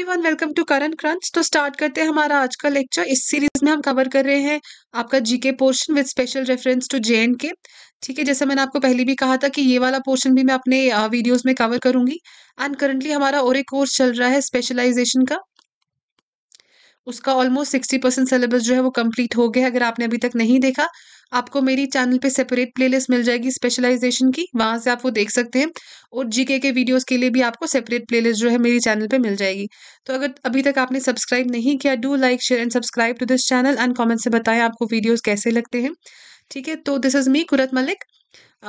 Everyone welcome to current crunch तो start करते हैं हमारा आज का लेक्चर इस सीरीज में हम कवर कर रहे हैं आपका GK portion with special reference to J and K ठीक है जैसे मैंने आपको पहले भी कहा था कि ये वाला पोर्शन भी मैं अपने वीडियोस में कवर करूंगी एंड करंटली हमारा और एक कोर्स चल रहा है स्पेशलाइजेशन का उसका ऑलमोस्ट सिक्सटी परसेंट सिलेबस जो है वो कंप्लीट हो गया है अगर आपने अभी तक नहीं देखा आपको मेरी चैनल पे सेपरेट प्लेलिस्ट मिल जाएगी स्पेशलाइजेशन की वहाँ से आप वो देख सकते हैं और जीके के वीडियोस के लिए भी आपको सेपरेट प्लेलिस्ट जो है मेरी चैनल पे मिल जाएगी तो अगर अभी तक आपने सब्सक्राइब नहीं किया do like share and subscribe to this channel and comment से बताएं आपको वीडियोज़ कैसे लगते हैं ठीक है तो this is me Qurat Malik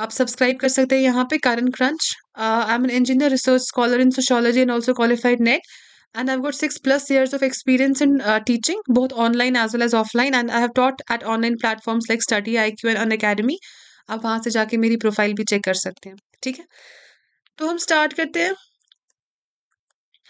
आप सब्सक्राइब कर सकते हैं यहाँ पे current crunch I am an engineer research scholar in sociology and also qualified NET and I've got 6 plus years of experience in uh, teaching, both online as well as offline. And I have taught at online platforms like Study IQ and An Academy. आप वहाँ से जाके मेरी profile भी check कर सकते हैं ठीक है तो हम स्टार्ट करते हैं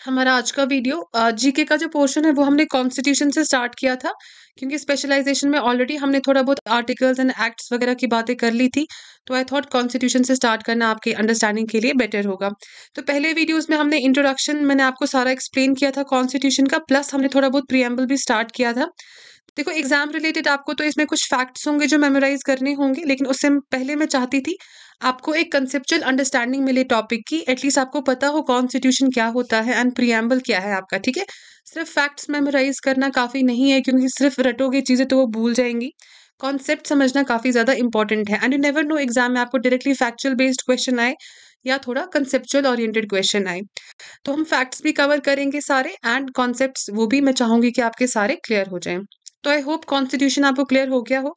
हमारा आज का वीडियो जीके का जो पोर्शन है वो हमने कॉन्स्टिट्यूशन से स्टार्ट किया था क्योंकि स्पेशलाइजेशन में ऑलरेडी हमने थोड़ा बहुत आर्टिकल्स एंड एक्ट्स वगैरह की बातें कर ली थी तो आई थॉट कॉन्स्टिट्यूशन से स्टार्ट करना आपके अंडरस्टैंडिंग के लिए बेटर होगा तो पहले वीडियोज़ में हमने इंट्रोडक्शन मैंने आपको सारा एक्सप्लेन किया था कॉन्स्टिट्यूशन का प्लस हमने थोड़ा बहुत प्रियम्बल भी स्टार्ट किया था देखो एग्जाम रिलेटेड आपको तो इसमें कुछ फैक्ट्स होंगे जो मेमोराइज करने होंगे लेकिन उससे पहले मैं चाहती थी आपको एक कंसेप्चुअल अंडरस्टैंडिंग मिले टॉपिक की एटलीस्ट आपको पता हो कॉन्स्टिट्यूशन क्या होता है एंड प्रियम्बल क्या है आपका ठीक है सिर्फ फैक्ट्स मेमोराइज करना काफ़ी नहीं है क्योंकि सिर्फ रटोगे चीज़ें तो वो भूल जाएंगी कॉन्सेप्ट समझना काफ़ी ज़्यादा इंपॉर्टेंट है and you never know exam में आपको डायरेक्टली फैक्चुअल बेस्ड क्वेश्चन आए या थोड़ा कंसेप्चुअल ओरिएंटेड क्वेश्चन आए तो हम फैक्ट्स भी कवर करेंगे सारे एंड कॉन्सेप्ट्स वो भी मैं चाहूँगी कि आपके सारे क्लियर हो जाएं तो आई होप कॉन्स्टिट्यूशन आपको क्लियर हो गया हो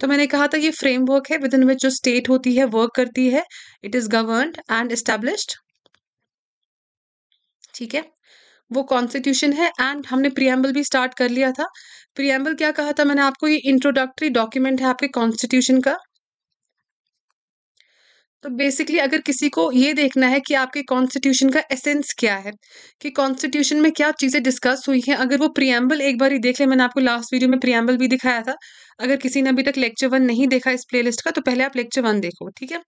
तो मैंने कहा था ये फ्रेमवर्क है विद इन विच जो स्टेट होती है वर्क करती है it is govern and established ठीक है वो कॉन्स्टिट्यूशन है एंड हमने प्रियम्बल भी स्टार्ट कर लिया था प्रियम्बल क्या कहा था मैंने आपको ये इंट्रोडक्टरी डॉक्यूमेंट है आपके कॉन्स्टिट्यूशन का तो बेसिकली अगर किसी को ये देखना है कि आपके कॉन्स्टिट्यूशन का एसेंस क्या है कि कॉन्स्टिट्यूशन में क्या चीज़ें डिस्कस हुई हैं अगर वो प्रियम्बल एक बार ही देख ले मैंने आपको लास्ट वीडियो में प्रियम्बल भी दिखाया था अगर किसी ने अभी तक लेक्चर वन नहीं देखा इस प्लेलिस्ट का तो पहले आप लेक्चर वन देखो ठीक है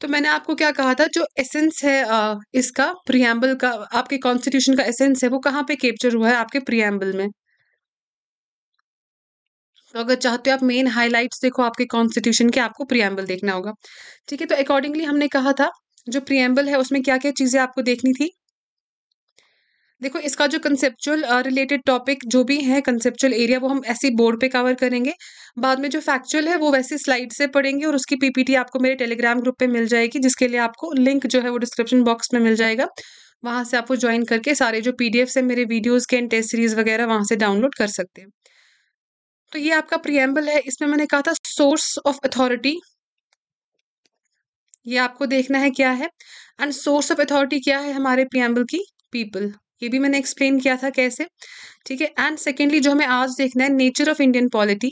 तो मैंने आपको क्या कहा था जो एसेंस है इसका प्रियम्बल का आपके कॉन्स्टिट्यूशन का एसेंस है वो कहाँ पे कैप्चर हुआ है आपके प्रियम्बल में तो अगर चाहते हो आप मेन हाईलाइट्स देखो आपके कॉन्स्टिट्यूशन के आपको प्रियम्बल देखना होगा ठीक है तो अकॉर्डिंगली हमने कहा था जो प्रियम्बल है उसमें क्या क्या चीज़ें आपको देखनी थी देखो इसका जो कंसेप्चुअल रिलेटेड टॉपिक जो भी है कंसेप्चुअल एरिया वो हम ऐसे बोर्ड पे कवर करेंगे बाद में जो फैक्चुअल है वो वैसे स्लाइड से पढ़ेंगे और उसकी पीपीटी आपको मेरे टेलीग्राम ग्रुप पे मिल जाएगी जिसके लिए आपको लिंक जो है वो डिस्क्रिप्शन बॉक्स में मिल जाएगा वहाँ से आपको ज्वाइन करके सारे जो पीडीएफ से मेरे वीडियोज़ के एंड टेस्ट सीरीज़ वगैरह वहाँ से डाउनलोड कर सकते हैं तो ये आपका प्रियम्बल है इसमें मैंने कहा था सोर्स ऑफ अथॉरिटी ये आपको देखना है क्या है एंड सोर्स ऑफ अथॉरिटी क्या है हमारे प्रियम्बल की पीपल ये भी मैंने एक्सप्लेन किया था कैसे ठीक है एंड सेकेंडली जो हमें आज देखना है nature of Indian polity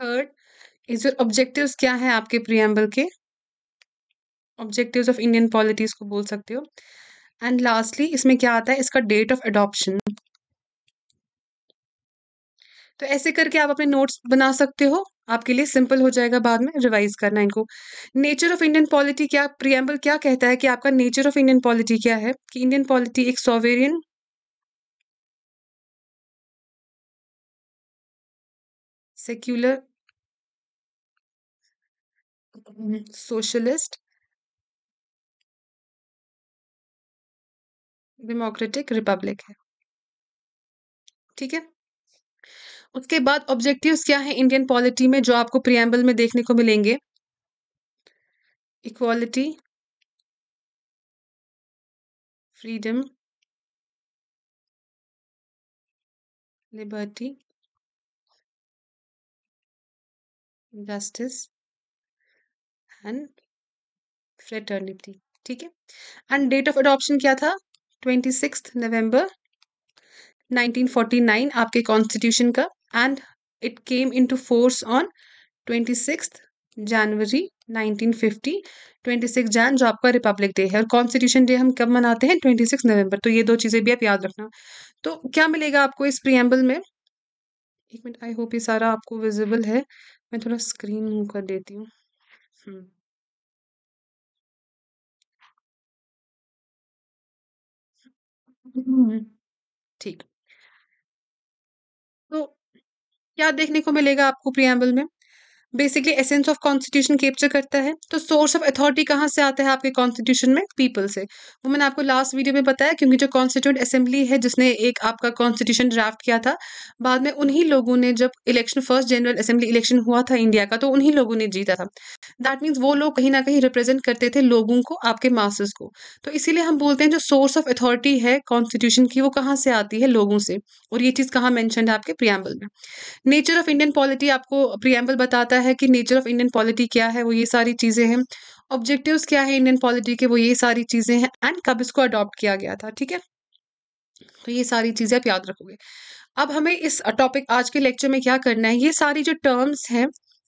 third is your क्या है आपके प्रियम्बल के ऑब्जेक्टिव ऑफ इंडियन पॉलिटीज को बोल सकते हो एंड लास्टली इसमें क्या आता है इसका डेट ऑफ एडोप्शन तो ऐसे करके आप अपने नोट्स बना सकते हो आपके लिए सिंपल हो जाएगा बाद में रिवाइज करना इनको नेचर ऑफ इंडियन पॉलिटी क्या प्रियम्बल क्या कहता है कि आपका नेचर ऑफ इंडियन पॉलिटी क्या है कि इंडियन पॉलिटी एक sovereign secular socialist democratic republic है ठीक है उसके बाद ऑब्जेक्टिव्स क्या है इंडियन पॉलिटी में जो आपको प्रियम्बल में देखने को मिलेंगे equality freedom liberty justice and fraternity ठीक है एंड डेट ऑफ अडॉप्शन क्या था ट्वेंटी नवंबर 1949 आपके कॉन्स्टिट्यूशन का and it came into force on 26 January 1950 26 जन जो आपका रिपब्लिक डे है और कॉन्स्टिट्यूशन डे हम कब मनाते हैं 26 नवंबर तो ये दो चीज़ें भी आप याद रखना तो क्या मिलेगा आपको इस प्रियम्बल में एक मिनट आई होप ये सारा आपको विजिबल है मैं थोड़ा स्क्रीन मूव कर देती हूँ हम्म। हम्म, ठीक। तो क्या देखने को मिलेगा आपको प्रियम्बल में? Basically essence of constitution capture करता है तो सोर्स ऑफ अथॉरिटी कहाँ से आता है आपके कॉन्स्टिट्यूशन में पीपल से वो मैंने आपको लास्ट वीडियो में बताया क्योंकि जो कॉन्स्टिट्यूंट असेंबली है जिसने एक आपका कॉन्स्टिट्यूशन ड्राफ्ट किया था बाद में उन्हीं लोगों ने जब election first general assembly election हुआ था इंडिया का तो उन्हीं लोगों ने जीता था दैट मीन्स वो लोग कहीं ना कहीं रिप्रेजेंट करते थे लोगों को आपके मासेस को तो इसीलिए हम बोलते हैं जो सोर्स ऑफ अथॉरिटी है कॉन्स्टिट्यूशन की वो कहाँ से आती है लोगों से और ये चीज़ कहाँ मैंशन है आपके प्रियम्बल में नेचर ऑफ इंडियन पॉलिटी आपको प्रियम्बल बताता है है कि नेचर ऑफ इंडियन पॉलिटी क्या है वो ये सारी चीज़ें हैं ऑब्जेक्टिव्स क्या है इंडियन पॉलिटी के वो ये सारी चीज़ें हैं एंड कब इसको अडॉप्ट किया गया था ठीक है तो ये सारी चीज़ें आप याद रखोगे अब हमें इस टॉपिक आज के लेक्चर में क्या करना है ये सारी जो टर्म्स हैं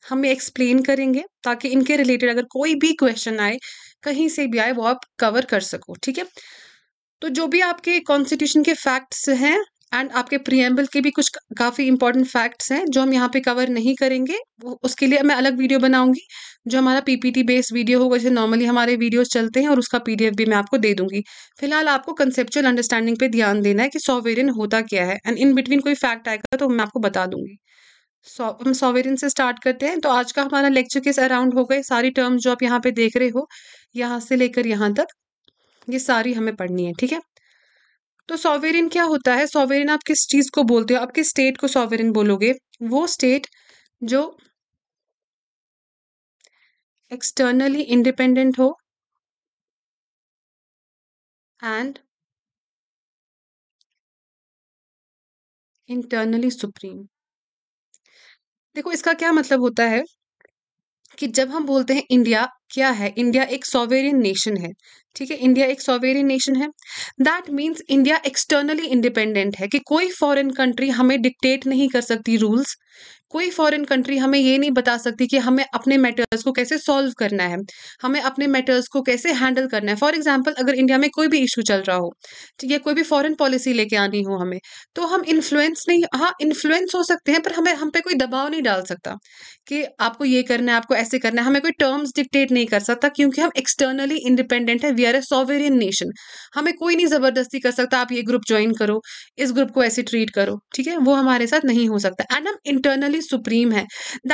हम एक्सप्लेन करेंगे ताकि इनके रिलेटेड अगर कोई भी क्वेश्चन आए कहीं से भी आए वो आप कवर कर सको ठीक है तो जो भी आपके कॉन्स्टिट्यूशन के फैक्ट्स हैं एंड आपके प्रियम्बल के भी कुछ काफ़ी इंपॉर्टेंट फैक्ट्स हैं जो हम यहाँ पे कवर नहीं करेंगे वो उसके लिए मैं अलग वीडियो बनाऊंगी जो हमारा पीपीटी बेस्ड वीडियो होगा जैसे नॉर्मली हमारे वीडियोस चलते हैं और उसका पीडीएफ भी मैं आपको दे दूंगी फिलहाल आपको कंसेप्चुअल अंडरस्टैंडिंग पे ध्यान देना है कि सॉवेरियन होता क्या है एंड इन बिटवीन कोई फैक्ट आएगा तो मैं आपको बता दूंगी सो हम सॉवेरियन से स्टार्ट करते हैं तो आज का हमारा लेक्चर किस अराउंड हो गए सारी टर्म्स जो आप यहाँ पे देख रहे हो यहाँ से लेकर यहाँ तक ये सारी हमें पढ़नी है ठीक है तो सॉवेरिन क्या होता है सॉवेरिन आप किस चीज़ को बोलते हो आप किस स्टेट को सॉवेरिन बोलोगे वो स्टेट जो एक्सटर्नली इंडिपेंडेंट हो एंड इंटरनली सुप्रीम देखो इसका क्या मतलब होता है कि जब हम बोलते हैं इंडिया क्या है इंडिया एक सॉवेरियन नेशन है ठीक है इंडिया एक सॉवेरियन नेशन है that means India externally independent है कि कोई फॉरेन कंट्री हमें डिक्टेट नहीं कर सकती रूल्स कोई फॉरेन कंट्री हमें ये नहीं बता सकती कि हमें अपने मैटर्स को कैसे सॉल्व करना है हमें अपने मैटर्स को कैसे हैंडल करना है फॉर एग्जाम्पल अगर इंडिया में कोई भी इशू चल रहा हो ठीक है कोई भी फॉरेन पॉलिसी लेके आनी हो हमें तो हम इन्फ्लुएंस नहीं हाँ इन्फ्लुएंस हो सकते हैं पर हमें हम पे कोई दबाव नहीं डाल सकता कि आपको ये करना है आपको ऐसे करना है हमें कोई टर्म्स डिक्टेट नहीं कर सकता क्योंकि हम एक्सटर्नली इंडिपेंडेंट है we are a sovereign nation हमें कोई नहीं ज़बरदस्ती कर सकता आप ये ग्रुप ज्वाइन करो इस ग्रुप को ऐसे ट्रीट करो ठीक है वो हमारे साथ नहीं हो सकता एंड हम इंटरनली सुप्रीम है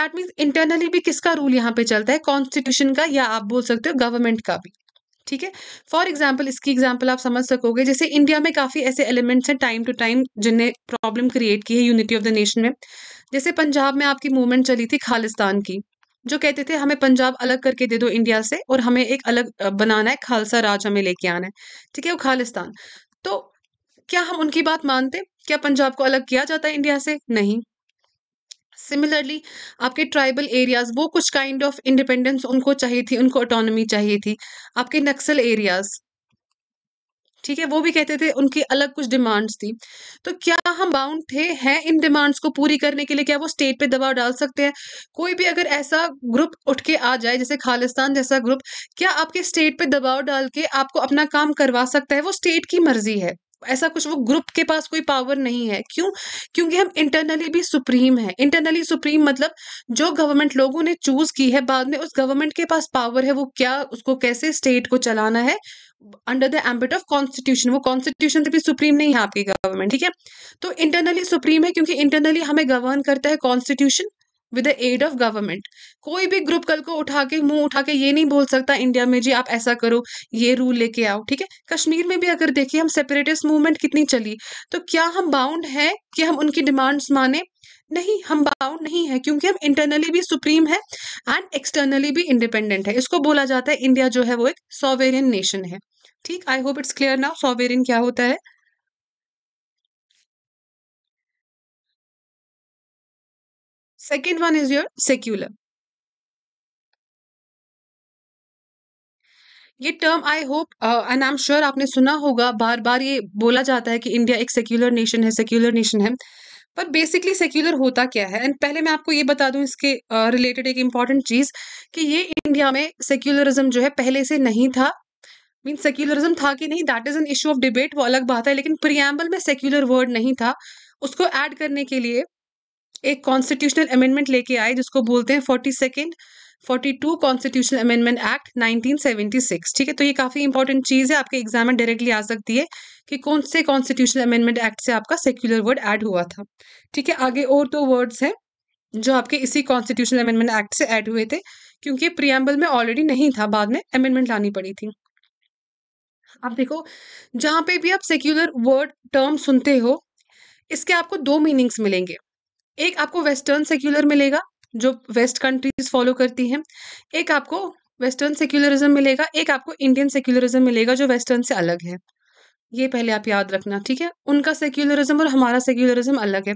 दैट मीन्स इंटरनली भी किसका रूल यहाँ पे चलता है कॉन्स्टिट्यूशन का या आप बोल सकते हो गवर्नमेंट का भी ठीक है फॉर एग्जाम्पल इसकी एग्जाम्पल आप समझ सकोगे जैसे इंडिया में काफ़ी ऐसे एलिमेंट्स हैं टाइम टू टाइम जिनने प्रॉब्लम क्रिएट की है यूनिटी ऑफ द नेशन में जैसे पंजाब में आपकी मूवमेंट चली थी खालिस्तान की जो कहते थे हमें पंजाब अलग करके दे दो इंडिया से और हमें एक अलग बनाना है खालसा राज हमें लेके आना है ठीक है वो खालिस्तान तो क्या हम उनकी बात मानते क्या पंजाब को अलग किया जाता है इंडिया से नहीं सिमिलरली आपके ट्राइबल एरियाज वो कुछ काइंड ऑफ इंडिपेंडेंस उनको चाहिए थी उनको ऑटोनमी चाहिए थी आपके नक्सल एरियाज ठीक है वो भी कहते थे उनकी अलग कुछ डिमांड्स थी तो क्या हम बाउंड थे हैं इन डिमांड्स को पूरी करने के लिए क्या वो स्टेट पे दबाव डाल सकते हैं कोई भी अगर ऐसा ग्रुप उठ के आ जाए जैसे खालिस्तान जैसा ग्रुप क्या आपके स्टेट पे दबाव डाल के आपको अपना काम करवा सकता है वो स्टेट की मर्जी है ऐसा कुछ वो ग्रुप के पास कोई पावर नहीं है क्यों क्योंकि हम इंटरनली भी सुप्रीम है इंटरनली सुप्रीम मतलब जो गवर्नमेंट लोगों ने चूज की है बाद में उस गवर्नमेंट के पास पावर है वो क्या उसको कैसे स्टेट को चलाना है under the ambit of constitution वो कॉन्स्टिट्यूशन से भी सुप्रीम नहीं है आपकी गवर्नमेंट ठीक है तो इंटरनली सुप्रीम है क्योंकि इंटरनली हमें गवर्न करता है constitution with the aid of government कोई भी ग्रुप कल को उठा के मुंह उठा के ये नहीं बोल सकता इंडिया में जी आप ऐसा करो ये रूल लेके आओ ठीक है कश्मीर में भी अगर देखिए हम सेपरेटिस्ट मूवमेंट कितनी चली तो क्या हम बाउंड है कि हम उनकी डिमांड्स माने नहीं हम बाउंड नहीं है क्योंकि हम इंटरनली भी सुप्रीम है एंड एक्सटर्नली भी इंडिपेंडेंट है इसको बोला जाता है इंडिया जो है वो एक सोवेरियन नेशन है ठीक I hope it's clear now sovereign क्या होता है second one is your secular ये term I hope and I am sure आपने सुना होगा बार बार ये बोला जाता है कि इंडिया एक सेक्युलर नेशन है सेक्युलर नेशन है पर बेसिकली सेक्युलर होता क्या है एंड पहले मैं आपको ये बता दूं इसके रिलेटेड uh, एक इम्पॉर्टेंट चीज़ कि ये इंडिया में सेक्युलरिज्म जो है पहले से नहीं था मीन सेक्युलरिज्म था कि नहीं that is an issue of debate वो अलग बात है लेकिन प्रियम्बल में सेक्युलर वर्ड नहीं था उसको ऐड करने के लिए एक कॉन्स्टिट्यूशनल अमेंडमेंट लेके आए जिसको बोलते हैं forty second forty two constitutional amendment act nineteen seventy six ठीक है तो ये काफ़ी इंपॉर्टेंट चीज़ है आपके एग्जाम में डायरेक्टली आ सकती है कि कौन से कॉन्स्टिट्यूशनल अमेंडमेंट एक्ट से आपका सेक्युलर वर्ड ऐड हुआ था ठीक है आगे और दो वर्ड्स हैं जो आपके इसी कॉन्स्टिट्यूशनल अमेंडमेंट एक्ट से ऐड हुए थे क्योंकि प्रियम्बल में ऑलरेडी नहीं था बाद में अमेंडमेंट लानी पड़ी थी आप देखो जहाँ पे भी आप सेक्युलर वर्ड टर्म सुनते हो इसके आपको दो मीनिंग्स मिलेंगे एक आपको वेस्टर्न सेक्युलर मिलेगा जो वेस्ट कंट्रीज फॉलो करती हैं एक आपको वेस्टर्न सेक्युलरिज्म मिलेगा एक आपको इंडियन सेक्युलरिज्म मिलेगा जो वेस्टर्न से अलग है ये पहले आप याद रखना ठीक है उनका सेक्युलरिज्म और हमारा सेक्युलरिज्म अलग है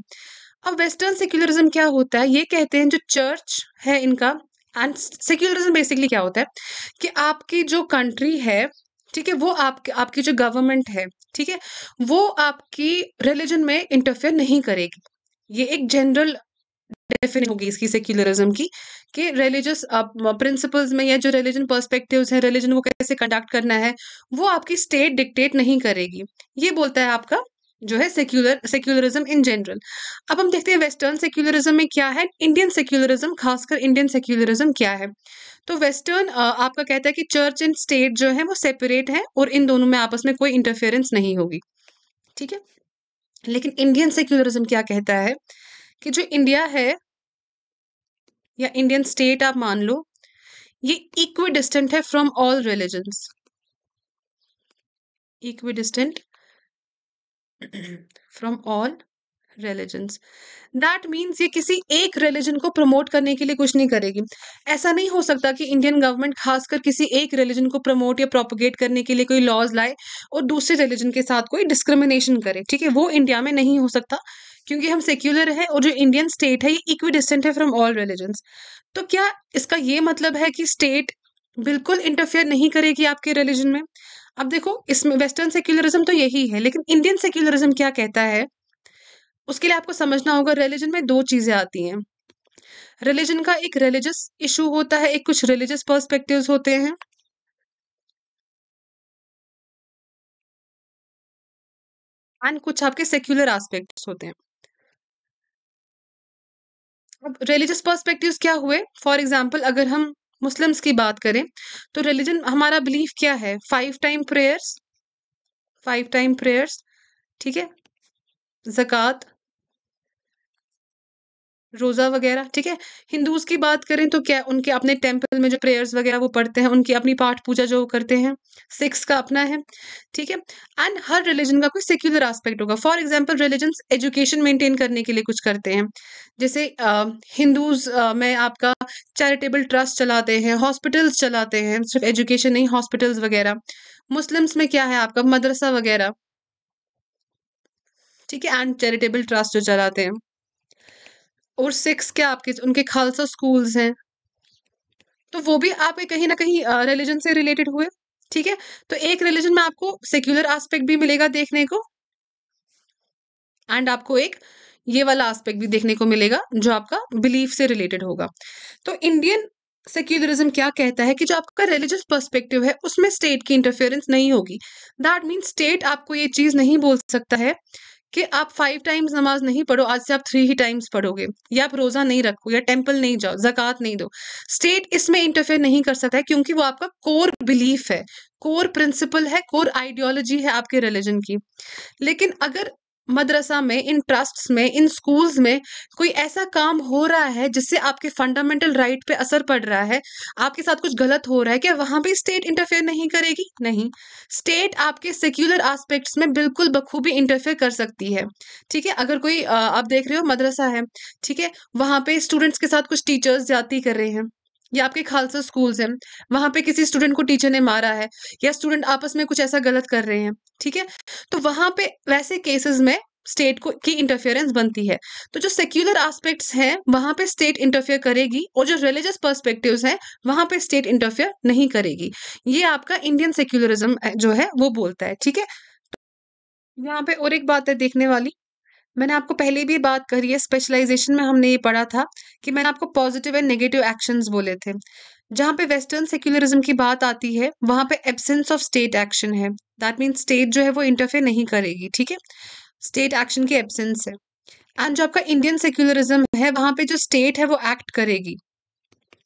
अब वेस्टर्न सेक्युलरिज्म क्या होता है ये कहते हैं जो चर्च है इनका एंड सेक्युलरिज्म बेसिकली क्या होता है कि आपकी जो कंट्री है ठीक है वो आपके आपकी जो गवर्नमेंट है ठीक है वो आपकी रिलीजन में इंटरफेयर नहीं करेगी ये एक जनरल डेफिनेशन होगी इसकी सेक्युलरिज्म की कि रिलीजियस प्रिंसिपल्स uh, में या जो रिलीजन पर्सपेक्टिव्स हैं रिलीजन को कैसे कंडक्ट करना है वो आपकी स्टेट डिक्टेट नहीं करेगी ये बोलता है आपका जो है सेक्युलर सेक्युलरिज्म इन जनरल अब हम देखते हैं वेस्टर्न सेक्युलरिज्म में क्या है इंडियन सेक्युलरिज्म खासकर इंडियन सेक्युलरिज्म क्या है तो वेस्टर्न आपका कहता है कि चर्च एंड स्टेट जो है वो सेपरेट है और इन दोनों में आपस में कोई इंटरफेरेंस नहीं होगी ठीक है लेकिन इंडियन सेक्युलरिज्म क्या कहता है कि जो इंडिया है या इंडियन स्टेट आप मान लो ये इक्वी डिस्टेंट है from all religions equidistant from all religions that means ये किसी एक रिलीजन को प्रमोट करने के लिए कुछ नहीं करेगी ऐसा नहीं हो सकता कि इंडियन गवर्नमेंट खासकर किसी एक रिलीजन को प्रमोट या प्रोपोगेट करने के लिए कोई लॉज लाए और दूसरे रिलीजन के साथ कोई डिस्क्रिमिनेशन करे ठीक है वो इंडिया में नहीं हो सकता क्योंकि हम सेक्युलर है और जो इंडियन स्टेट है ये इक्वी डिस्टेंट है फ्रॉम ऑल रिलीजन्स तो क्या इसका ये मतलब है कि स्टेट बिल्कुल इंटरफेयर नहीं करेगी आपके रिलीजन में अब देखो इसमें वेस्टर्न सेक्युलरिज्म तो यही है लेकिन इंडियन सेक्युलरिज्म क्या कहता है उसके लिए आपको समझना होगा रिलीजन में दो चीज़ें आती हैं रिलीजन का एक रिलीजियस इशू होता है एक कुछ रिलीजियस पर्सपेक्टिव्स होते हैं एंड कुछ आपके सेक्युलर एस्पेक्ट्स होते हैं अब रिलीजियस पर्सपेक्टिव्स क्या हुए फॉर एग्जाम्पल अगर हम मुस्लिम्स की बात करें तो रिलीजन हमारा बिलीफ क्या है five time prayers five time prayers ठीक है ज़क़़त रोज़ा वगैरह ठीक है हिंदूज़ की बात करें तो क्या उनके अपने टेम्पल में जो प्रेयर्स वगैरह वो पढ़ते हैं उनकी अपनी पाठ पूजा जो करते हैं सिक्स का अपना है ठीक है एंड हर रिलीजन का कोई सेक्युलर एस्पेक्ट होगा for example religion education maintain करने के लिए कुछ करते हैं जैसे हिंदूज़ में आपका चैरिटेबल ट्रस्ट चलाते हैं हॉस्पिटल्स चलाते हैं सिर्फ एजुकेशन नहीं हॉस्पिटल्स वगैरह मुस्लिम्स में क्या है आपका मदरसा वगैरह ठीक है एंड चैरिटेबल ट्रस्ट जो चलाते हैं और सिक्स क्या आपके उनके खालसा स्कूल्स हैं तो वो भी आपके कहीं ना कहीं रिलीजन से रिलेटेड हुए ठीक है तो एक रिलीजन में आपको सेक्युलर एस्पेक्ट भी मिलेगा देखने को एंड आपको एक ये वाला एस्पेक्ट भी देखने को मिलेगा जो आपका बिलीफ से रिलेटेड होगा तो इंडियन सेक्युलरिज्म क्या कहता है कि जो आपका रिलीजियस पर्सपेक्टिव है उसमें स्टेट की इंटरफेरेंस नहीं होगी दैट मीन स्टेट आपको ये चीज नहीं बोल सकता है कि आप फाइव टाइम्स नमाज नहीं पढ़ो आज से आप थ्री ही टाइम्स पढ़ोगे या आप रोज़ा नहीं रखो या टेम्पल नहीं जाओ जक़ात नहीं दो स्टेट इसमें इंटरफेयर नहीं कर सकता है क्योंकि वो आपका कोर बिलीफ है कोर प्रिंसिपल है कोर आइडियोलॉजी है आपके रिलीजन की लेकिन अगर मदरसा में इन ट्रस्ट में इन स्कूल्स में कोई ऐसा काम हो रहा है जिससे आपके फंडामेंटल राइट पे असर पड़ रहा है आपके साथ कुछ गलत हो रहा है क्या वहाँ भी स्टेट इंटरफेयर नहीं करेगी नहीं स्टेट आपके सेक्युलर आस्पेक्ट्स में बिल्कुल बखूबी इंटरफेयर कर सकती है ठीक है अगर कोई आप देख रहे हो मदरसा है ठीक है वहाँ पे स्टूडेंट्स के साथ कुछ टीचर्स जाती कर रहे हैं या आपके खालसा स्कूल्स हैं वहां पे किसी स्टूडेंट को टीचर ने मारा है या स्टूडेंट आपस में कुछ ऐसा गलत कर रहे हैं ठीक है तो वहां पे वैसे केसेस में स्टेट को की इंटरफेरेंस बनती है तो जो सेक्युलर एस्पेक्ट्स हैं वहां पे स्टेट इंटरफेयर करेगी और जो रिलीजियस पर्सपेक्टिव्स हैं वहां पे स्टेट इंटरफेयर नहीं करेगी ये आपका इंडियन सेक्युलरिज्म जो है वो बोलता है ठीक है यहाँ पे और एक बात है देखने वाली मैंने आपको पहले भी बात करी है स्पेशलाइजेशन में हमने ये पढ़ा था कि मैंने आपको पॉजिटिव एंड नेगेटिव एक्शंस बोले थे जहाँ पे वेस्टर्न सेक्युलरिज्म की बात आती है वहाँ पे एब्सेंस ऑफ स्टेट एक्शन है दैट मीन स्टेट जो है वो इंटरफेयर नहीं करेगी ठीक है स्टेट एक्शन की एब्सेंस है एंड जो आपका इंडियन सेक्युलरिज्म है वहाँ पे जो स्टेट है वो एक्ट करेगी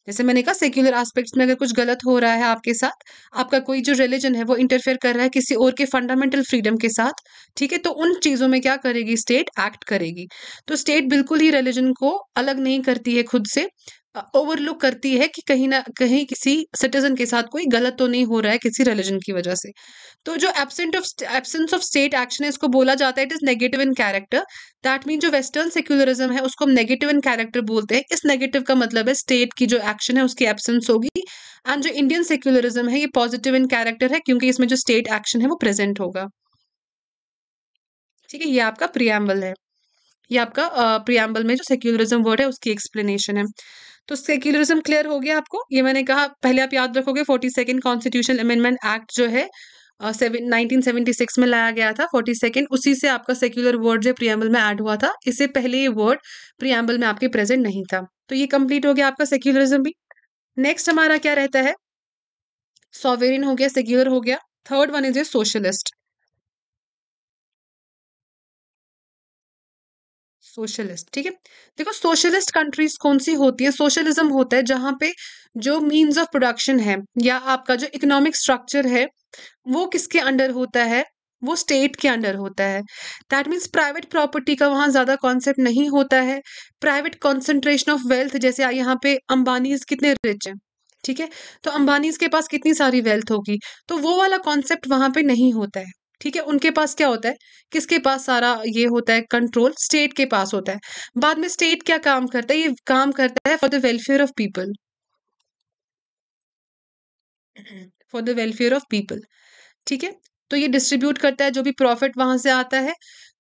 जैसे मैंने कहा सेक्युलर एस्पेक्ट्स में अगर कुछ गलत हो रहा है आपके साथ आपका कोई जो रिलीजन है वो इंटरफेयर कर रहा है किसी और के फंडामेंटल फ्रीडम के साथ ठीक है तो उन चीज़ों में क्या करेगी स्टेट एक्ट करेगी तो स्टेट बिल्कुल ही रिलीजन को अलग नहीं करती है खुद से ओवरलुक करती है कि कहीं ना कहीं किसी सिटीजन के साथ कोई गलत तो नहीं हो रहा है किसी रिलीजन की वजह से तो जो absent of absence of state action है इसको बोला जाता है it is negative in character that mean जो वेस्टर्न सेक्युलरिज्म है उसको हम नेगेटिव इन कैरेक्टर बोलते हैं इस नेगेटिव का मतलब है स्टेट की जो एक्शन है उसकी एबसेंस होगी एंड जो इंडियन सेक्युलरिज्म है ये पॉजिटिव इन कैरेक्टर है क्योंकि इसमें जो स्टेट एक्शन है वो प्रेजेंट होगा ठीक है ये आपका प्रियम्बल है ये आपका प्रियम्बल में जो सेक्युलरिज्म वर्ड है उसकी एक्सप्लेनेशन है तो सेक्युलरिज्म क्लियर हो गया आपको ये मैंने कहा पहले आप याद रखोगे forty second constitution amendment act जो है नाइनटीन सेवेंटी सिक्स में लाया गया था फोर्टी सेकेंड उसी से आपका सेक्युलर वर्ड जो प्रियम्बल में ऐड हुआ था इससे पहले ये वर्ड प्रियम्बल में आपके प्रेजेंट नहीं था तो ये कंप्लीट हो गया आपका सेक्युलरिज्म भी नेक्स्ट हमारा क्या रहता है सॉवेरिन हो गया सेक्युलर हो गया third one is a socialist socialist ठीक है देखो सोशलिस्ट कंट्रीज कौन सी होती है सोशलिज्म होता है जहाँ पे जो मीन्स ऑफ प्रोडक्शन है या आपका जो इकोनॉमिक स्ट्रक्चर है वो किसके अंडर होता है वो स्टेट के अंडर होता है दैट मीन्स प्राइवेट प्रॉपर्टी का वहाँ ज़्यादा कॉन्सेप्ट नहीं होता है प्राइवेट कॉन्सेंट्रेशन ऑफ वेल्थ जैसे यहाँ पे अंबानीज कितने रिच हैं ठीक है तो अंबानीज के पास कितनी सारी वेल्थ होगी तो वो वाला कॉन्सेप्ट वहाँ पे नहीं होता है ठीक है उनके पास क्या होता है किसके पास सारा ये होता है कंट्रोल स्टेट के पास होता है बाद में स्टेट क्या काम करता है ये काम करता है for the welfare of people for the welfare of people ठीक है तो ये डिस्ट्रीब्यूट करता है जो भी प्रॉफिट वहां से आता है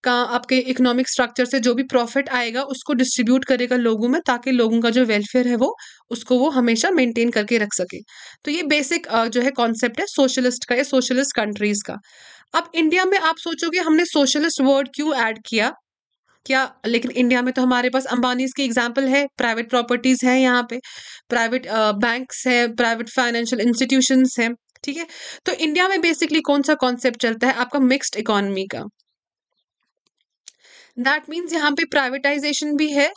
का आपके इकोनॉमिक स्ट्रक्चर से जो भी प्रॉफिट आएगा उसको डिस्ट्रीब्यूट करेगा लोगों में ताकि लोगों का जो वेलफेयर है वो उसको वो हमेशा मेंटेन करके रख सके तो ये बेसिक जो है कॉन्सेप्ट है सोशलिस्ट का या सोशलिस्ट कंट्रीज का अब इंडिया में आप सोचोगे हमने सोशलिस्ट वर्ड क्यों ऐड किया क्या लेकिन इंडिया में तो हमारे पास अंबानीज की एग्जाम्पल है प्राइवेट प्रॉपर्टीज है यहाँ पे प्राइवेट बैंक्स है प्राइवेट फाइनेंशियल इंस्टीट्यूशंस हैं ठीक है तो इंडिया में बेसिकली कौन सा कॉन्सेप्ट चलता है आपका मिक्स्ड इकोनॉमी का दैट मीन्स यहाँ पे प्राइवेटाइजेशन भी है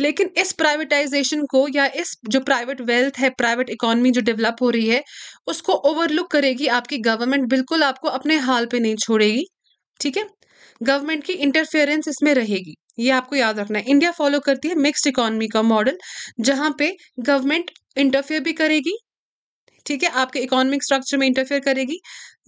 लेकिन इस प्राइवेटाइजेशन को या इस जो प्राइवेट वेल्थ है प्राइवेट इकोनॉमी जो डेवलप हो रही है उसको ओवरलुक करेगी आपकी गवर्नमेंट बिल्कुल आपको अपने हाल पे नहीं छोड़ेगी ठीक है गवर्नमेंट की इंटरफेरेंस इसमें रहेगी ये आपको याद रखना है इंडिया फॉलो करती है मिक्स्ड इकोनॉमी का मॉडल जहाँ पे गवर्नमेंट इंटरफेयर भी करेगी ठीक है आपके इकोनॉमिक स्ट्रक्चर में इंटरफेयर करेगी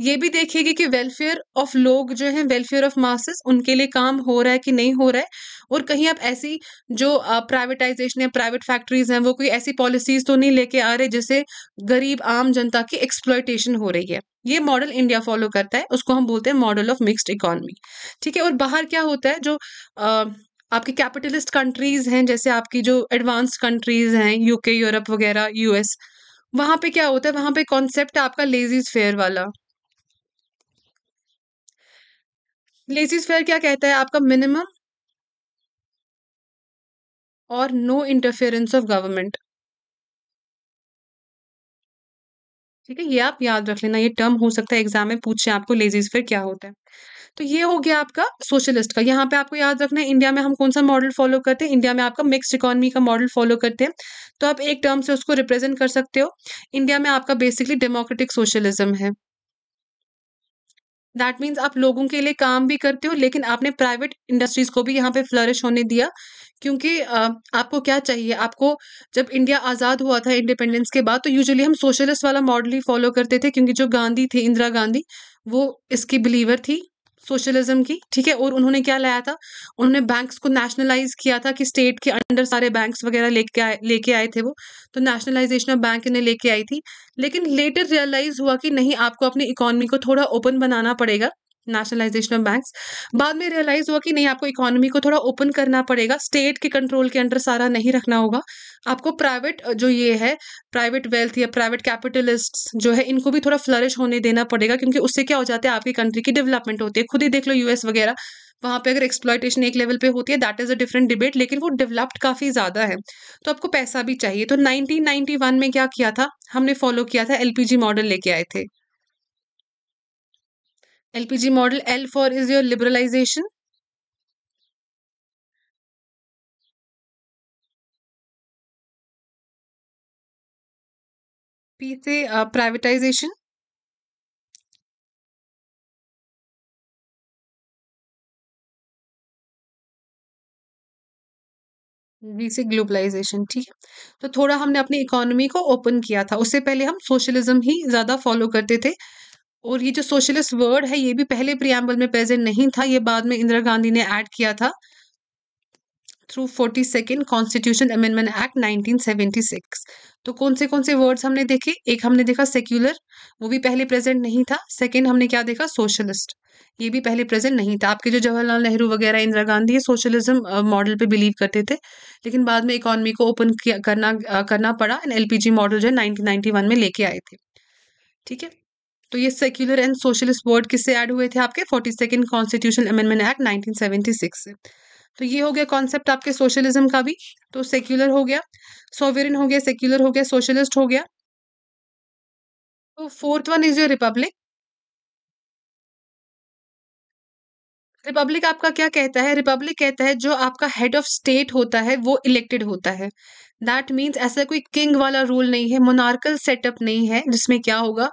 ये भी देखेगी कि वेलफेयर ऑफ लोग जो हैं वेलफेयर ऑफ मासेस उनके लिए काम हो रहा है कि नहीं हो रहा है और कहीं आप ऐसी जो प्राइवेटाइजेशन या प्राइवेट फैक्ट्रीज हैं वो कोई ऐसी पॉलिसीज तो नहीं लेके आ रहे जिससे गरीब आम जनता की एक्सप्लॉयटेशन हो रही है ये मॉडल इंडिया फॉलो करता है उसको हम बोलते हैं मॉडल ऑफ मिक्सड इकोनमी ठीक है और बाहर क्या होता है जो आ, आपकी कैपिटलिस्ट कंट्रीज हैं जैसे आपकी जो एडवांस कंट्रीज हैं यूके यूरोप वगैरह यूएस वहाँ पे क्या होता है वहाँ पे कॉन्सेप्ट आपका लेजीज फेयर वाला लेजीज फेयर क्या कहता है आपका मिनिमम और नो इंटरफेरेंस ऑफ गवर्नमेंट ठीक है ये आप याद रख लेना ये टर्म हो सकता है एग्जाम में पूछे आपको लेजीज फेयर क्या होता है तो ये हो गया आपका सोशलिस्ट का यहाँ पे आपको याद रखना है इंडिया में हम कौन सा मॉडल फॉलो करते हैं इंडिया में आपका मिक्स्ड इकोनॉमी का मॉडल फॉलो करते हैं तो आप एक टर्म से उसको रिप्रेजेंट कर सकते हो इंडिया में आपका बेसिकली डेमोक्रेटिक सोशलिज्म है दैट मीन्स आप लोगों के लिए काम भी करते हो लेकिन आपने प्राइवेट इंडस्ट्रीज को भी यहाँ पे फ्लरिश होने दिया क्योंकि आपको क्या चाहिए आपको जब इंडिया आज़ाद हुआ था इंडिपेंडेंस के बाद तो यूजुअली हम सोशलिस्ट वाला मॉडल ही फॉलो करते थे क्योंकि जो गांधी थे इंदिरा गांधी वो इसकी बिलीवर थी सोशलिज्म की ठीक है और उन्होंने क्या लाया था उन्होंने बैंक्स को नेशनलाइज किया था कि स्टेट के अंडर सारे बैंक्स वगैरह लेके आए लेके आए थे वो तो नेशनलाइजेशन ऑफ बैंक इन्हें लेके आई थी लेकिन लेटर रियलाइज हुआ कि नहीं आपको अपनी इकोनॉमी को थोड़ा ओपन बनाना पड़ेगा नेशनलाइजेशन ऑफ बैंक्स बाद में रियलाइज हुआ कि नहीं आपको इकोनॉमी को थोड़ा ओपन करना पड़ेगा स्टेट के कंट्रोल के अंडर सारा नहीं रखना होगा आपको प्राइवेट जो ये है प्राइवेट वेल्थ या प्राइवेट कैपिटलिस्ट जो है इनको भी थोड़ा फ्लरिश होने देना पड़ेगा क्योंकि उससे क्या हो जाता है आपकी कंट्री की डेवलपमेंट होती है खुद ही देख लो यूएस वगैरह वहाँ पे अगर एक्सप्लॉयटेशन एक लेवल पे होती है that is a different debate लेकिन वो डेवलप्ड काफ़ी ज़्यादा है तो आपको पैसा भी चाहिए तो 1991 में क्या किया था हमने फॉलो किया था एलपीजी मॉडल लेके आए थे LPG model. L for is your liberalization. P से uh, privatization. से ग्लोबलाइजेशन ठीक है तो थोड़ा हमने अपनी इकोनॉमी को ओपन किया था उससे पहले हम सोशलिज्म ही ज़्यादा फॉलो करते थे और ये जो सोशलिस्ट वर्ड है ये भी पहले प्रियम्बल में प्रेजेंट नहीं था ये बाद में इंदिरा गांधी ने ऐड किया था through forty second constitution amendment act 1976 तो कौन से कौन से वर्ड्स हमने देखे एक हमने देखा सेक्युलर वो भी पहले प्रेजेंट नहीं था सेकेंड हमने क्या देखा सोशलिस्ट ये भी पहले प्रेजेंट नहीं था आपके जो जवाहरलाल नेहरू वगैरह इंदिरा गांधी ये सोशलिज्म मॉडल पे बिलीव करते थे लेकिन बाद में इकोनॉमी को ओपन करना करना पड़ा एंड एलपीजी मॉडल जो है 1991 में लेके आए थे ठीक है तो ये सेक्युलर एंड सोशलिस्ट वर्ड किससे ऐड हुए थे आपके forty second constitution amendment act nineteen seventy six से तो ये हो गया कॉन्सेप्ट आपके सोशलिज्म का भी तो सेक्युलर हो गया सोवेरिन हो गया सेक्युलर हो गया सोशलिस्ट हो गया तो fourth one is your republic republic आपका क्या कहता है रिपब्लिक कहता है जो आपका हेड ऑफ स्टेट होता है वो इलेक्टेड होता है दैट मीन्स ऐसा कोई किंग वाला रूल नहीं है मोनार्कल सेटअप नहीं है जिसमें क्या होगा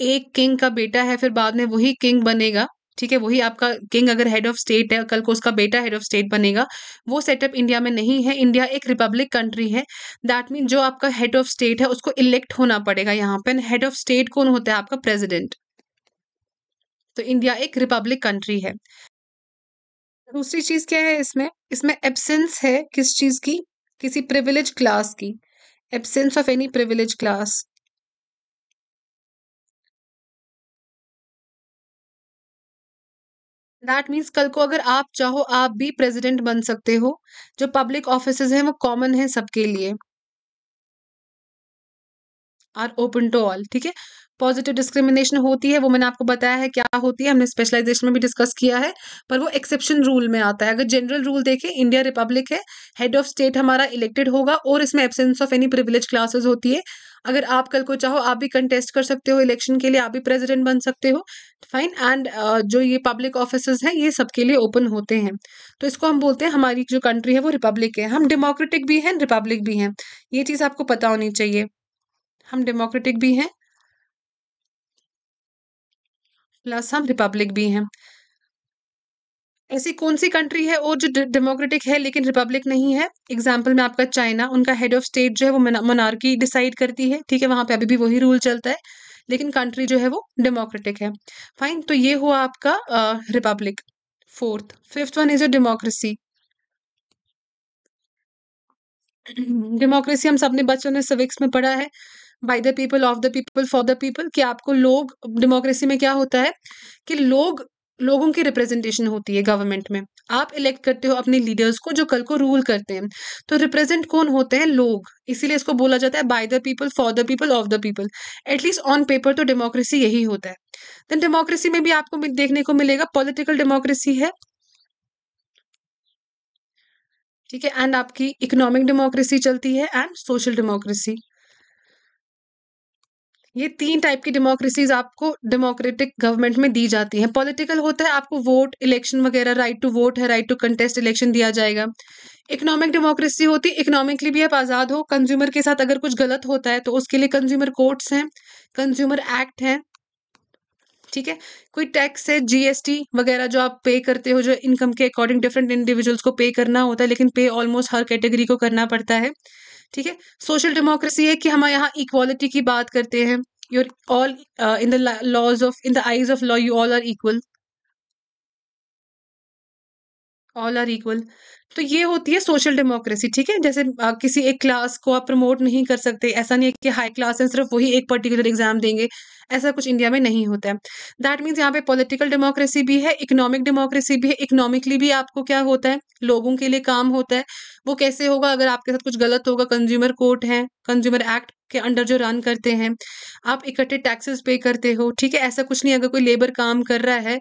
एक किंग का बेटा है फिर बाद में वही किंग बनेगा ठीक है वही आपका किंग अगर हेड ऑफ स्टेट है कल को उसका बेटा हेड ऑफ स्टेट बनेगा वो सेटअप इंडिया में नहीं है इंडिया एक रिपब्लिक कंट्री है दैट मीन जो आपका हेड ऑफ स्टेट है उसको इलेक्ट होना पड़ेगा यहाँ पे हेड ऑफ स्टेट कौन होता है आपका प्रेजिडेंट तो इंडिया एक रिपब्लिक कंट्री है दूसरी चीज क्या है इसमें इसमें एबसेंस है किस चीज की किसी प्रिविलेज क्लास की absence of any privilege class that means कल को अगर आप चाहो आप भी प्रेसिडेंट बन सकते हो जो पब्लिक ऑफिस हैं वो कॉमन है सबके लिए आर ओपन टू ऑल ठीक है पॉजिटिव डिस्क्रिमिनेशन होती है वो मैंने आपको बताया है क्या होती है हमने स्पेशलाइजेशन में भी डिस्कस किया है पर वो एक्सेप्शन रूल में आता है अगर जनरल रूल देखें इंडिया रिपब्लिक है हेड ऑफ स्टेट हमारा इलेक्टेड होगा और इसमें absence of any privilege classes होती है अगर आप कल को चाहो आप भी कंटेस्ट कर सकते हो इलेक्शन के लिए आप भी प्रेसिडेंट बन सकते हो फाइन एंड uh, जो ये पब्लिक ऑफिस हैं ये सबके लिए ओपन होते हैं तो इसको हम बोलते हैं हमारी जो कंट्री है वो रिपब्लिक है हम डेमोक्रेटिक भी हैं रिपब्लिक भी हैं ये चीज़ आपको पता होनी चाहिए हम डेमोक्रेटिक भी हैं प्लस हम रिपब्लिक भी हैं ऐसी कौन सी कंट्री है और जो डेमोक्रेटिक है लेकिन रिपब्लिक नहीं है एग्जाम्पल में आपका चाइना उनका हेड ऑफ स्टेट जो है वो मोनार्की डिसाइड करती है ठीक है वहां पे अभी भी वही रूल चलता है लेकिन कंट्री जो है वो डेमोक्रेटिक है फाइन तो ये हुआ आपका republic fourth fifth one is a democracy democracy हम सबने बच्चों ने सिविक्स में पढ़ा है by the people of the people for the people कि आपको लोग डेमोक्रेसी में क्या होता है कि लोग लोगों की रिप्रेजेंटेशन होती है गवर्नमेंट में आप इलेक्ट करते हो अपने लीडर्स को जो कल को रूल करते हैं तो रिप्रेजेंट कौन होते हैं लोग इसीलिए इसको बोला जाता है by the people for the people of the people at least on paper तो डेमोक्रेसी यही होता है देन डेमोक्रेसी में भी आपको देखने को मिलेगा पॉलिटिकल डेमोक्रेसी है ठीक है एंड आपकी इकोनॉमिक डेमोक्रेसी चलती है एंड सोशल डेमोक्रेसी ये तीन टाइप की डेमोक्रेसीज आपको डेमोक्रेटिक गवर्नमेंट में दी जाती हैं पॉलिटिकल होता है आपको वोट इलेक्शन वगैरह राइट टू वोट है राइट टू कंटेस्ट इलेक्शन दिया जाएगा इकोनॉमिक डेमोक्रेसी होती है इकोनॉमिकली भी आप आज़ाद हो कंज्यूमर के साथ अगर कुछ गलत होता है तो उसके लिए कंज्यूमर कोर्ट्स हैं कंज्यूमर एक्ट हैं ठीक है कोई टैक्स है जीएसटी वगैरह जो आप पे करते हो जो इनकम के अकॉर्डिंग डिफरेंट इंडिविजुअल्स को पे करना होता है लेकिन पे ऑलमोस्ट हर कैटेगरी को करना पड़ता है ठीक है सोशल डेमोक्रेसी है कि हम यहाँ इक्वालिटी की बात करते हैं you're all in the laws of in the eyes of law you all are equal all are equal तो ये होती है सोशल डेमोक्रेसी ठीक है जैसे आ, किसी एक क्लास को आप प्रमोट नहीं कर सकते ऐसा नहीं है कि हाई क्लास है सिर्फ वही एक पर्टिकुलर एग्जाम देंगे ऐसा कुछ इंडिया में नहीं होता है दैट मीन्स यहाँ पे पॉलिटिकल डेमोक्रेसी भी है इकोनॉमिक डेमोक्रेसी भी है इकोनॉमिकली भी आपको क्या होता है लोगों के लिए काम होता है वो कैसे होगा अगर आपके साथ कुछ गलत होगा कंज्यूमर कोर्ट है कंज्यूमर एक्ट के अंडर जो रन करते हैं आप इकट्ठे टैक्सेस पे करते हो ठीक है ऐसा कुछ नहीं अगर कोई लेबर काम कर रहा है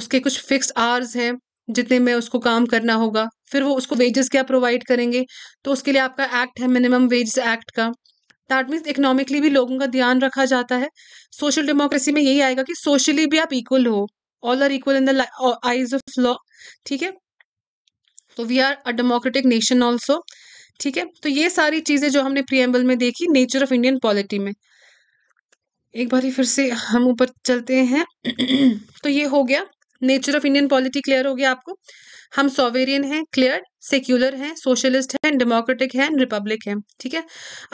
उसके कुछ फिक्स आवर्स हैं जितने में उसको काम करना होगा फिर वो उसको वेजेस क्या प्रोवाइड करेंगे तो उसके लिए आपका एक्ट है मिनिमम वेज एक्ट का दैट मीन्स इकोनॉमिकली भी लोगों का ध्यान रखा जाता है सोशल डेमोक्रेसी में यही आएगा कि सोशली भी आप इक्वल हो all are equal in the eyes of law ठीक है तो we are a democratic nation also ठीक है तो ये सारी चीज़ें जो हमने प्रियम्बल में देखी नेचर ऑफ इंडियन पॉलिटी में एक बार फिर से हम ऊपर चलते हैं तो ये हो गया nature of Indian polity clear हो गया आपको हम सोवेरियन हैं क्लियर सेक्युलर हैं सोशलिस्ट हैं डेमोक्रेटिक हैं रिपब्लिक हैं ठीक है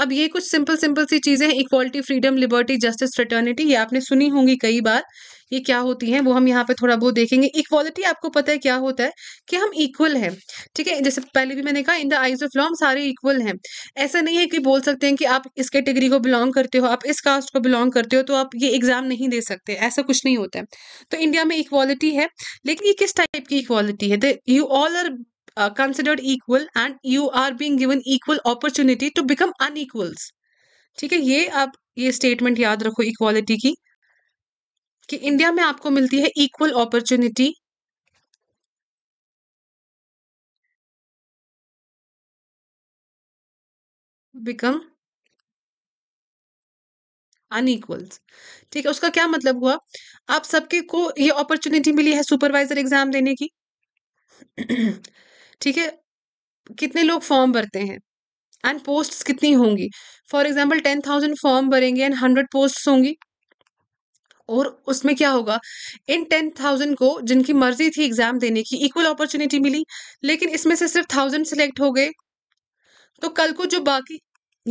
अब ये कुछ सिंपल सिंपल सी चीज़ें हैं equality freedom liberty justice fraternity ये आपने सुनी होंगी कई बार ये क्या होती हैं वो हम यहाँ पे थोड़ा बहुत देखेंगे इक्वालिटी आपको पता है क्या होता है कि हम इक्वल हैं ठीक है जैसे पहले भी मैंने कहा in the eyes of law हम सारे इक्वल हैं ऐसा नहीं है कि बोल सकते हैं कि आप इस कैटेगरी को बिलोंग करते हो आप इस कास्ट को बिलोंग करते हो तो आप ये एग्जाम नहीं दे सकते ऐसा कुछ नहीं होता है तो इंडिया में इक्वालिटी है लेकिन ये किस टाइप की इक्वालिटी है you all are uh, considered equal and you are being given equal opportunity to become unequals ठीक है ये आप ये स्टेटमेंट याद रखो इक्वालिटी की कि इंडिया में आपको मिलती है इक्वल अपॉर्चुनिटी बिकम अनईक्वल्स ठीक है उसका क्या मतलब हुआ आप सबके को ये अपॉर्चुनिटी मिली है सुपरवाइजर एग्जाम देने की ठीक है कितने लोग फॉर्म भरते हैं एंड पोस्ट कितनी होंगी for example ten thousand form भरेंगे एंड हंड्रेड पोस्ट होंगी और उसमें क्या होगा इन टेन थाउजेंड को जिनकी मर्जी थी एग्जाम देने की इक्वल अपॉर्चुनिटी मिली लेकिन इसमें से सिर्फ थाउजेंड सिलेक्ट हो गए तो कल को जो बाकी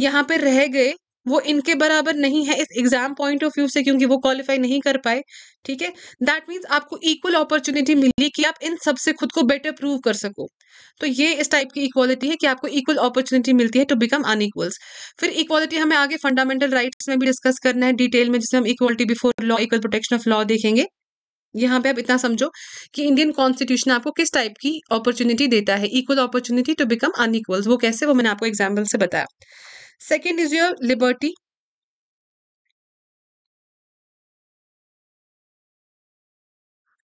यहाँ पे रह गए वो इनके बराबर नहीं है इस एग्जाम पॉइंट ऑफ व्यू से क्योंकि वो क्वालिफाई नहीं कर पाए ठीक है दैट मीन्स आपको इक्वल अपॉर्चुनिटी मिली कि आप इन सबसे खुद को बेटर प्रूव कर सको तो ये इस टाइप की इक्वालिटी है कि आपको इक्वल अपॉर्चुनिटी मिलती है टू बिकम अनइक्वल्स फिर इक्वालिटी हमें आगे फंडामेंटल राइट्स में भी डिस्कस करना है डिटेल में जिसमें हम equality before law equal protection of law देखेंगे यहाँ पे आप इतना समझो कि इंडियन कॉन्स्टिट्यूशन आपको किस टाइप की अपॉर्चुनिटी देता है equal opportunity to become unequals वो कैसे वो मैंने आपको एग्जाम्पल से बताया सेकेंड इज योर लिबर्टी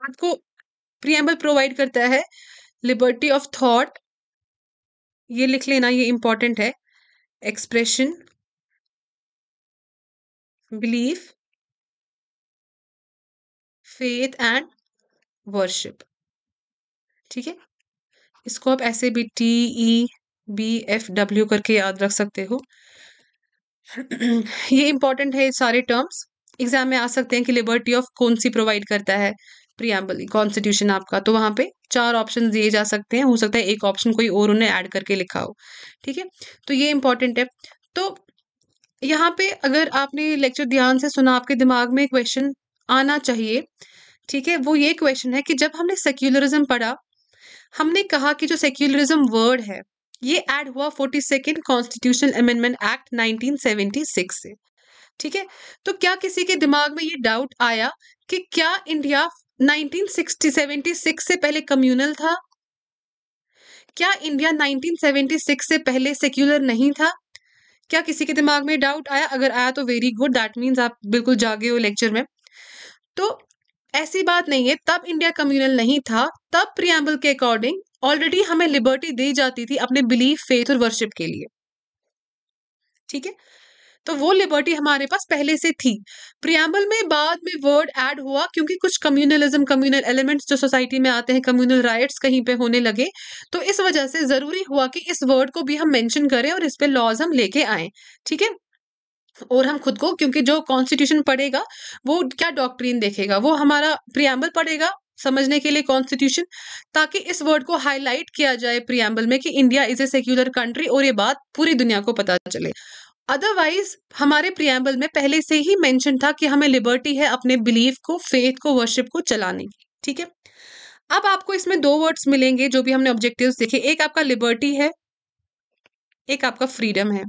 आपको प्रियम्बल प्रोवाइड करता है लिबर्टी ऑफ थॉट ये लिख लेना ये इंपॉर्टेंट है expression belief faith and worship ठीक है इसको आप ऐसे भी T E B F W करके याद रख सकते हो ये इंपॉर्टेंट है सारे टर्म्स एग्जाम में आ सकते हैं कि लिबर्टी ऑफ कौन सी प्रोवाइड करता है प्रियम्बल कॉन्स्टिट्यूशन आपका तो वहां पे चार ऑप्शन दिए जा सकते हैं हो सकता है एक ऑप्शन कोई और उन्हें ऐड करके लिखा हो ठीक है तो ये इंपॉर्टेंट है तो यहाँ पे अगर आपने लेक्चर ध्यान से सुना आपके दिमाग में क्वेश्चन आना चाहिए ठीक है वो ये क्वेश्चन है कि जब हमने सेक्युलरिज्म पढ़ा हमने कहा कि जो सेक्युलरिज्म वर्ड है ये ऐड हुआ forty second constitutional amendment act 1976 से ठीक है तो क्या किसी के दिमाग में ये डाउट आया कि क्या इंडिया 1976 से पहले कम्युनल था क्या इंडिया 1976 से पहले सेक्युलर नहीं था क्या किसी के दिमाग में डाउट आया अगर आया तो वेरी गुड दैट मीन्स आप बिल्कुल जागे हो लेक्चर में तो ऐसी बात नहीं है तब इंडिया कम्युनल नहीं था तब प्रियम्बल के अकॉर्डिंग ऑलरेडी हमें लिबर्टी दी जाती थी अपने बिलीफ फेथ और वर्शिप के लिए ठीक है तो वो लिबर्टी हमारे पास पहले से थी प्रियम्बल में बाद में वर्ड ऐड हुआ क्योंकि कुछ कम्युनलिज्म कम्युनल एलिमेंट्स जो सोसाइटी में आते हैं कम्युनल राइट्स कहीं पे होने लगे तो इस वजह से जरूरी हुआ कि इस वर्ड को भी हम मेंशन करें और इस पे लॉज हम लेके आए ठीक है और हम खुद को क्योंकि जो कॉन्स्टिट्यूशन पढ़ेगा वो क्या डॉक्ट्रीन देखेगा वो हमारा प्रियाम्बल पढ़ेगा समझने के लिए कॉन्स्टिट्यूशन ताकि इस वर्ड को हाईलाइट किया जाए प्रियम्बल में कि India is a secular country और ये बात पूरी दुनिया को पता चले अदरवाइज हमारे प्रियम्बल में पहले से ही मेंशन था कि हमें लिबर्टी है अपने बिलीफ को फेथ को वर्शिप को चलाने की ठीक है अब आपको इसमें दो वर्ड्स मिलेंगे जो भी हमने ऑब्जेक्टिव देखे एक आपका लिबर्टी है एक आपका फ्रीडम है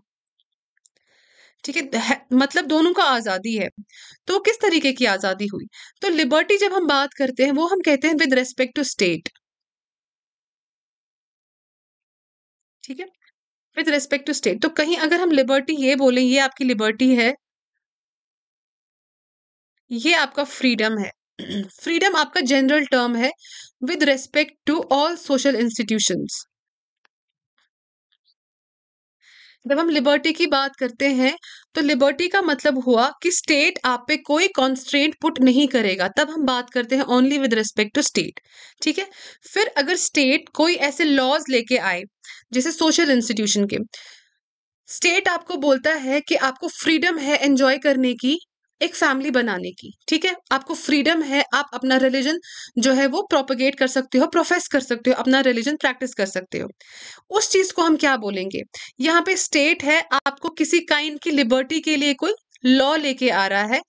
ठीक है मतलब दोनों का आज़ादी है तो किस तरीके की आज़ादी हुई तो लिबर्टी जब हम बात करते हैं वो हम कहते हैं विद रेस्पेक्ट टू स्टेट ठीक है विद रेस्पेक्ट टू स्टेट तो कहीं अगर हम लिबर्टी ये बोले ये आपकी लिबर्टी है ये आपका फ्रीडम है फ्रीडम आपका जनरल टर्म है with respect to all social institution जब हम लिबर्टी की बात करते हैं तो लिबर्टी का मतलब हुआ कि स्टेट आप पे कोई कॉन्स्ट्रेंट पुट नहीं करेगा तब हम बात करते हैं only with respect to state ठीक है फिर अगर स्टेट कोई ऐसे लॉज लेके आए जैसे सोशल इंस्टीट्यूशन के स्टेट आपको बोलता है कि आपको फ्रीडम है एंजॉय करने की एक फैमिली बनाने की ठीक है आपको फ्रीडम है आप अपना रिलीजन जो है वो प्रोपोगेट कर सकते हो प्रोफेस कर सकते हो अपना रिलीजन प्रैक्टिस कर सकते हो उस चीज को हम क्या बोलेंगे यहाँ पे स्टेट है आपको किसी काइंड की लिबर्टी के लिए कोई लॉ लेके आ रहा है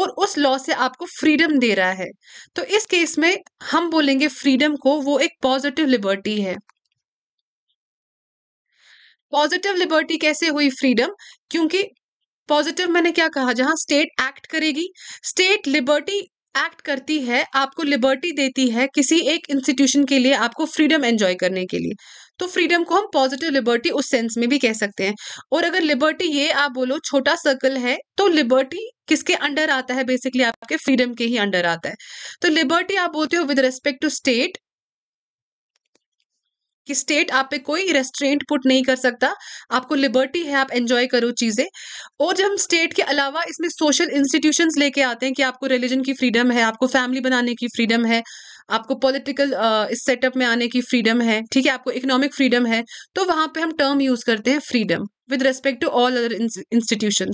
और उस लॉ से आपको फ्रीडम दे रहा है तो इस केस में हम बोलेंगे फ्रीडम को वो एक पॉजिटिव लिबर्टी है पॉजिटिव लिबर्टी कैसे हुई फ्रीडम क्योंकि पॉजिटिव मैंने क्या कहा जहां स्टेट एक्ट करेगी स्टेट लिबर्टी एक्ट करती है आपको लिबर्टी देती है किसी एक इंस्टीट्यूशन के लिए आपको फ्रीडम एंजॉय करने के लिए तो फ्रीडम को हम पॉजिटिव लिबर्टी उस सेंस में भी कह सकते हैं और अगर लिबर्टी ये आप बोलो छोटा सर्कल है तो लिबर्टी किसके अंडर आता है बेसिकली आपके फ्रीडम के ही अंडर आता है तो लिबर्टी आप बोलते हो विद रेस्पेक्ट टू स्टेट कि स्टेट आप पे कोई रेस्ट्रेंट पुट नहीं कर सकता आपको लिबर्टी है आप एंजॉय करो चीज़ें और जब हम स्टेट के अलावा इसमें सोशल इंस्टीट्यूशन लेके आते हैं कि आपको रिलीजन की फ्रीडम है आपको फैमिली बनाने की फ्रीडम है आपको पॉलिटिकल इस सेटअप में आने की फ्रीडम है ठीक है आपको इकोनॉमिक फ्रीडम है तो वहाँ पे हम टर्म यूज़ करते हैं freedom with respect to all other institution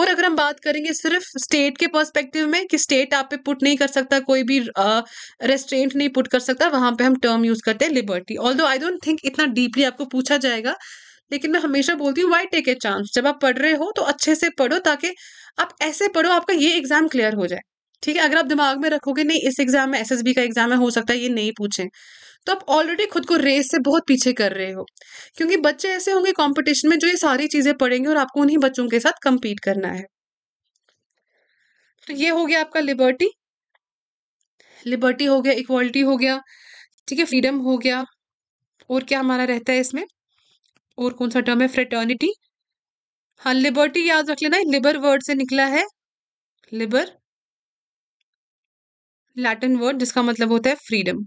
और अगर हम बात करेंगे सिर्फ स्टेट के परस्पेक्टिव में कि स्टेट आप पे पुट नहीं कर सकता कोई भी रेस्ट्रेंट uh, नहीं पुट कर सकता वहां पे हम टर्म यूज करते हैं liberty although I don't think इतना डीपली आपको पूछा जाएगा लेकिन मैं हमेशा बोलती हूँ वाई टेक ए चांस जब आप पढ़ रहे हो तो अच्छे से पढ़ो ताकि आप ऐसे पढ़ो आपका ये एग्जाम क्लियर हो जाए ठीक है अगर आप दिमाग में रखोगे नहीं इस एग्जाम में एस का एग्जाम है हो सकता है ये नहीं पूछें तो आप ऑलरेडी खुद को रेस से बहुत पीछे कर रहे हो क्योंकि बच्चे ऐसे होंगे कंपटीशन में जो ये सारी चीज़ें पढ़ेंगे और आपको उन्हीं बच्चों के साथ कम्पीट करना है तो ये हो गया आपका लिबर्टी लिबर्टी हो गया इक्वालिटी हो गया ठीक है फ्रीडम हो गया और क्या हमारा रहता है इसमें और कौन सा टर्म है फ्रेटर्निटी हाँ लिबर्टी याद रख लेना लिबर वर्ड से निकला है लिबर लैटिन वर्ड जिसका मतलब होता है फ्रीडम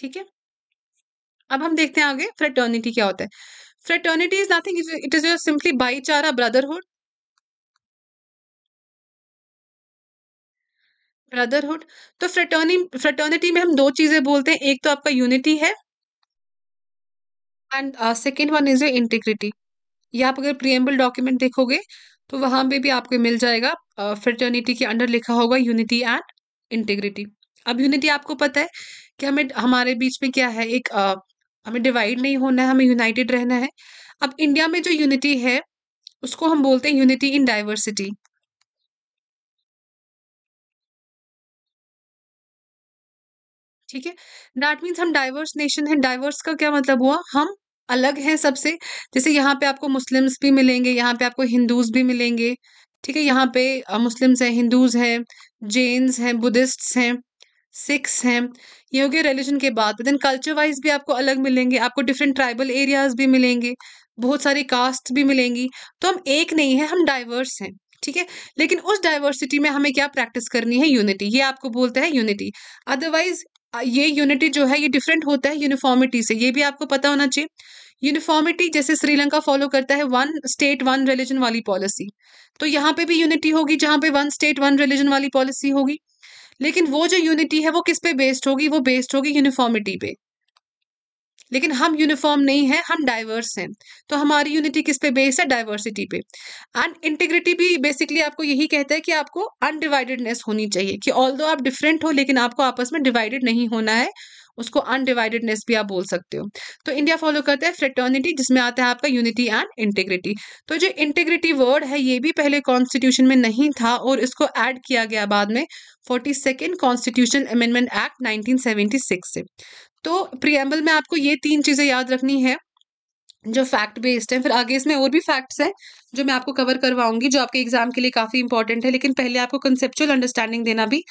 ठीक है अब हम देखते हैं आगे फ्रेटर्निटी क्या होता है fraternity is nothing it is simply भाईचारा ब्रदरहुड ब्रदरहुड तो फ्रेटर्नि फ्रेटर्निटी में हम दो चीजें बोलते हैं एक तो आपका यूनिटी है and second one is your integrity ये आप अगर प्रियम्बल डॉक्यूमेंट देखोगे तो वहां पे भी आपको मिल जाएगा फ्रेटर्निटी uh, के अंडर लिखा होगा यूनिटी एंड इंटीग्रिटी अब यूनिटी आपको पता है कि हमें हमारे बीच में क्या है एक आ, हमें डिवाइड नहीं होना है हमें यूनाइटेड रहना है अब इंडिया में जो यूनिटी है उसको हम बोलते हैं यूनिटी इन डाइवर्सिटी ठीक है डैट मीन्स हम डाइवर्स नेशन है डाइवर्स का क्या मतलब हुआ हम अलग हैं सबसे जैसे यहाँ पे आपको मुस्लिम्स भी मिलेंगे यहाँ पे आपको हिंदूज भी मिलेंगे ठीक है यहाँ पे मुस्लिम्स हैं हिंदूज हैं जेन्स हैं बुद्धिस्ट्स हैं सिक्स हैं ये हो गया रिलीजन के बाद देन कल्चर वाइज भी आपको अलग मिलेंगे आपको डिफरेंट ट्राइबल एरियाज भी मिलेंगे बहुत सारी कास्ट भी मिलेंगी तो हम एक नहीं है हम डाइवर्स हैं ठीक है लेकिन उस डाइवर्सिटी में हमें क्या प्रैक्टिस करनी है यूनिटी ये आपको बोलते हैं यूनिटी अदरवाइज ये यूनिटी जो है ये डिफरेंट होता है यूनिफॉर्मिटी से ये भी आपको पता होना चाहिए यूनिफॉर्मिटी जैसे श्रीलंका फॉलो करता है वन स्टेट वन रिलीजन वाली पॉलिसी तो यहाँ पे भी यूनिटी होगी जहाँ पे वन स्टेट वन रिलीजन वाली पॉलिसी होगी लेकिन वो जो यूनिटी है वो किस पे बेस्ड होगी वो बेस्ड होगी यूनिफॉर्मिटी पे लेकिन हम यूनिफॉर्म नहीं है हम डाइवर्स हैं तो हमारी यूनिटी किस पे बेस्ड है डाइवर्सिटी पे एंड इंटीग्रिटी भी बेसिकली आपको यही कहता है कि आपको अनडिवाइडेडनेस होनी चाहिए कि ऑल आप डिफरेंट हो लेकिन आपको आपस में डिवाइडेड नहीं होना है उसको अनडिवाइडेडनेस भी आप बोल सकते हो तो इंडिया फॉलो करता है फ्रेटर्निटी जिसमें आता है आपका यूनिटी एंड इंटीग्रिटी तो जो इंटीग्रिटी वर्ड है ये भी पहले कॉन्स्टिट्यूशन में नहीं था और इसको ऐड किया गया बाद में forty second constitution amendment act nineteen से तो प्रियम्बल में आपको ये तीन चीज़ें याद रखनी है जो फैक्ट बेस्ड है फिर आगे इसमें और भी फैक्ट्स हैं जो मैं आपको कवर करवाऊंगी जो आपके एग्जाम के लिए काफ़ी इंपॉर्टेंट है लेकिन पहले आपको कंसेप्चुअल अंडरस्टैंडिंग देना भी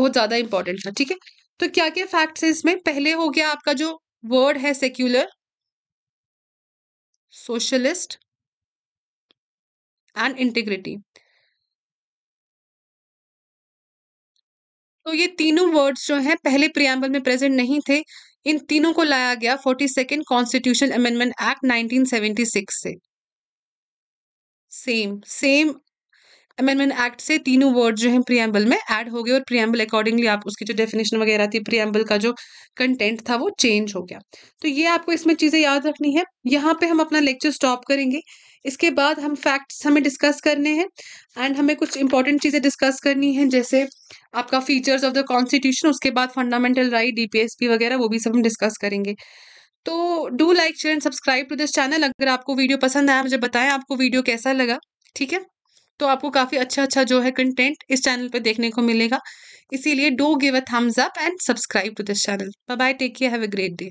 बहुत ज़्यादा इंपॉर्टेंट है ठीक है तो क्या क्या फैक्ट्स है इसमें पहले हो गया आपका जो वर्ड है सेक्युलर सोशलिस्ट एंड इंटीग्रिटी तो ये तीनों वर्ड्स जो हैं पहले प्रियम्बल में प्रेजेंट नहीं थे इन तीनों को लाया गया forty second constitution amendment act 1976 से सेम सेम अमेंडमेंट एक्ट से तीनों वर्ड जो है प्रियम्बल में ऐड हो गए और प्रियम्बल अकॉर्डिंगली आप उसकी जो डेफिनेशन वगैरह थी प्रियम्बल का जो कंटेंट था वो चेंज हो गया तो ये आपको इसमें चीज़ें याद रखनी है यहाँ पे हम अपना लेक्चर स्टॉप करेंगे इसके बाद हम फैक्ट्स हमें डिस्कस करने हैं एंड हमें कुछ इंपॉर्टेंट चीज़ें डिस्कस करनी है जैसे आपका फीचर्स ऑफ द कॉन्स्टिट्यूशन उसके बाद फंडामेंटल राइट डीपीएसपी वगैरह वो भी सब हम डिस्कस करेंगे तो do like share and subscribe to this channel अगर आपको वीडियो पसंद आया मुझे बताएं आपको वीडियो कैसा लगा ठीक है तो आपको काफ़ी अच्छा अच्छा जो है कंटेंट इस चैनल पर देखने को मिलेगा इसीलिए do give a thumbs up and subscribe to this channel bye bye take care have a great day